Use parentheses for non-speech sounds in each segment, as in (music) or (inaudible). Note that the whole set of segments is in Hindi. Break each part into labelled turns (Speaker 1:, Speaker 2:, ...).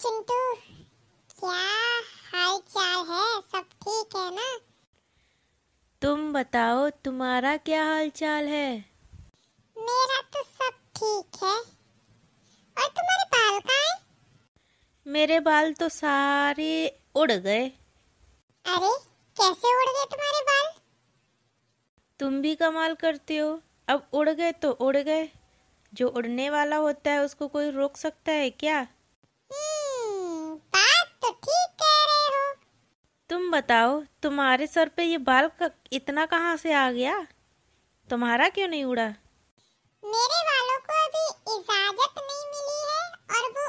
Speaker 1: चिंटू क्या हाल चाल है सब ठीक है ना
Speaker 2: तुम बताओ तुम्हारा क्या हाल चाल है मेरा तो सब ठीक है और तुम्हारे बाल कहाँ हैं मेरे बाल तो सारे उड़ गए अरे कैसे उड़ गए तुम्हारे बाल तुम भी कमाल करते हो अब उड़ गए तो उड़ गए जो उड़ने वाला होता है उसको कोई रोक सकता है क्या बताओ तुम्हारे सर पे ये बाल का इतना कहाँ से आ गया तुम्हारा क्यों नहीं उड़ा
Speaker 1: मेरे बालों को अभी इजाजत नहीं मिली है और वो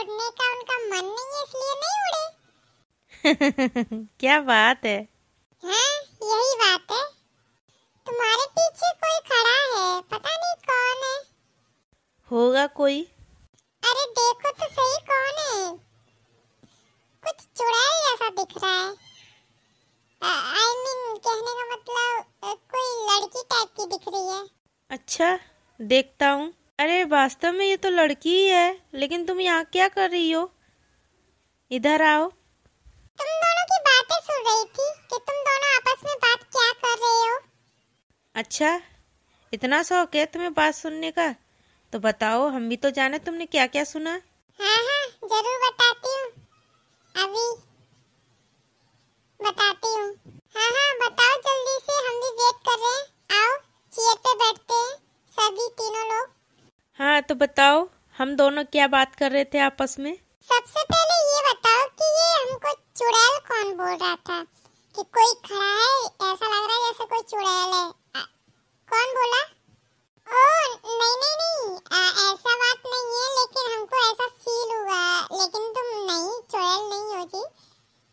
Speaker 1: उड़ने का उनका मन नहीं है इसलिए नहीं
Speaker 2: उड़े (laughs) क्या बात है
Speaker 1: हाँ यही बात है तुम्हारे पीछे कोई खड़ा है पता नहीं कौन है
Speaker 2: होगा कोई
Speaker 1: अरे देखो तो सही कौन है कुछ चुड़ैल जैसा दिख रहा है
Speaker 2: आई मीन कहने का मतलब कोई लड़की टाइप की दिख रही है अच्छा देखता हूँ अरे वास्तव में ये तो लड़की ही है लेकिन तुम यहाँ क्या कर रही हो इधर आओ तुम दोनों की बातें सुन रही
Speaker 1: थी कि तुम दोनों आपस में बात
Speaker 2: क्या कर रहे हो अच्छा इतना शौक है तुम्हें बात सुनने का तो बताओ हम भी तो जाने तुमने क्या क्या सुना
Speaker 1: हाँ हाँ जरूर बताती हूँ अभी बताती
Speaker 2: बताओ हम दोनों क्या बात कर रहे थे आपस में
Speaker 1: सबसे पहले ये बताओ कि ये हमको चुड़ैल कौन बोल रहा था कि कोई खड़ा है ऐसा लग रहा है जैसे कोई चुड़ैल है कौन बोला ओ नहीं नहीं नहीं आ, ऐसा बात नहीं है लेकिन हमको ऐसा फील हुआ लेकिन तुम नहीं चुड़ैल नहीं हो जी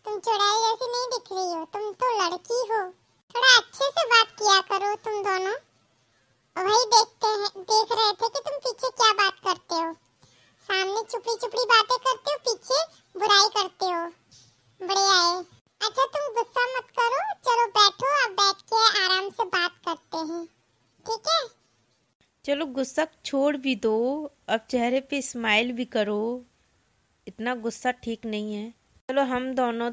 Speaker 1: तुम चुड़ैल जैसी नहीं दिख रही हो तुम तो लड़की हो थोड़ा अच्छे से बात किया करो तुम दोनों भाई देख करते हो बढ़िया है अच्छा तुम गुस्सा मत
Speaker 2: करो चलो बैठो अब बैठ के आराम से बात करते हैं ठीक है चलो गुस्सा छोड़ भी दो अब चेहरे पे स्माइल भी करो इतना गुस्सा ठीक नहीं है चलो हम दोनों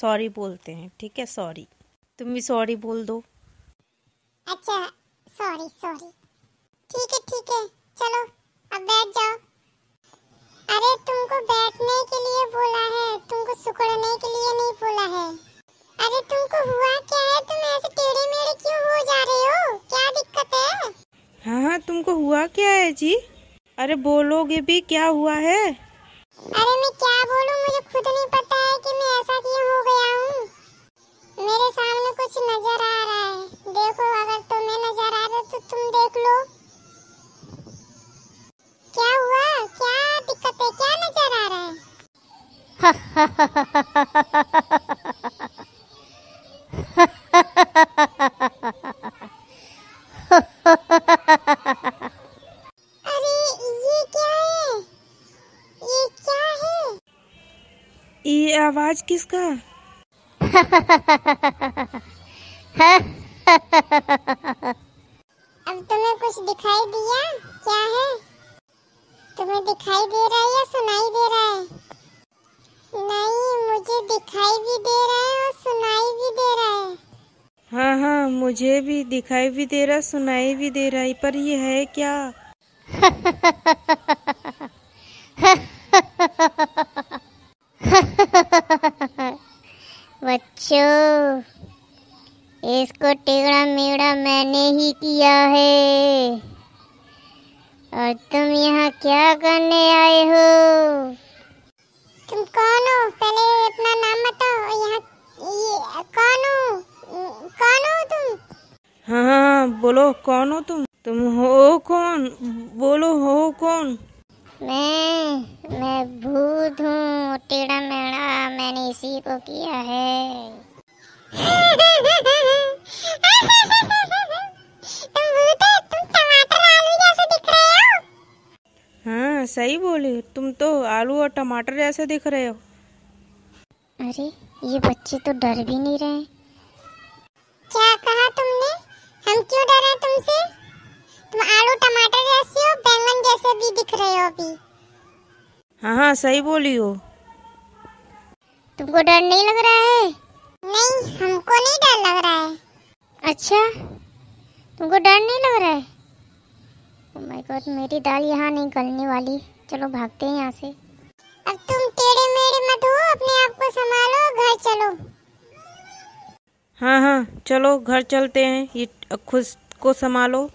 Speaker 2: सॉरी बोलते हैं ठीक है सॉरी तुम भी सॉरी बोल दो अच्छा सॉरी
Speaker 1: सॉरी ठीक है ठीक है चलो अब बैठ जाओ अरे तुमको बैठने के लिए बोला है तुमको सुकड़ने के लिए नहीं बोला है अरे तुमको हुआ क्या है तुम ऐसे टेढ़े मेढ़े क्यों हो जा रहे हो क्या दिक्कत है
Speaker 2: हाँ हाँ तुमको हुआ क्या है जी अरे बोलोगे भी क्या हुआ है अरे मैं क्या बोलूँ मुझे खुद नहीं पता है कि मैं ऐसा क्यों हो गया हूँ
Speaker 1: मेरे सामने कुछ नजर आ रहा है देखो अगर तुम्हें नजर आ रहा है तो ये
Speaker 2: आवाज किसका अब
Speaker 1: तुम्हें कुछ दिखाई दिया क्या है तुम्हें दिखाई दे रहा है या
Speaker 2: सुनाई दे रहा है नहीं मुझे दिखाई भी दे रहा है और सुनाई भी दे रहा है हाँ हाँ मुझे भी दिखाई भी दे रहा सुनाई भी दे रहा है पर ये है क्या (laughs)
Speaker 1: बच्चों इसको टेढ़ा मेढ़ा मैंने ही किया है और तुम यहाँ क्या करने आए हो तुम कौन हो पहले अपना नाम बताओ यहाँ कौन हो कौन हो तुम
Speaker 2: हाँ, हाँ हाँ बोलो कौन हो तुम तुम हो कौन बोलो हो कौन मैं
Speaker 1: मैं भूत हूँ टेढ़ा मेढ़ा मैंने इसी को किया है (laughs)
Speaker 2: सही बोले तुम तो आलू और टमाटर जैसे दिख रहे हो अरे ये बच्चे तो डर भी नहीं रहे क्या कहा तुमने हम क्यों डर रहे तुमसे
Speaker 1: तुम आलू टमाटर जैसे हो बैंगन जैसे भी दिख रहे हो अभी
Speaker 2: हाँ हाँ सही बोली हो तुमको डर नहीं लग रहा है नहीं हमको नहीं डर लग रहा है अच्छा तुमको डर नहीं लग
Speaker 1: रहा है माय oh गॉड मेरी दाल यहाँ नहीं गलने वाली चलो भागते हैं यहाँ से अब तुम टेढ़े मेढ़े मत हो अपने आप को संभालो घर चलो
Speaker 2: हाँ हाँ चलो घर चलते हैं ये खुद को संभालो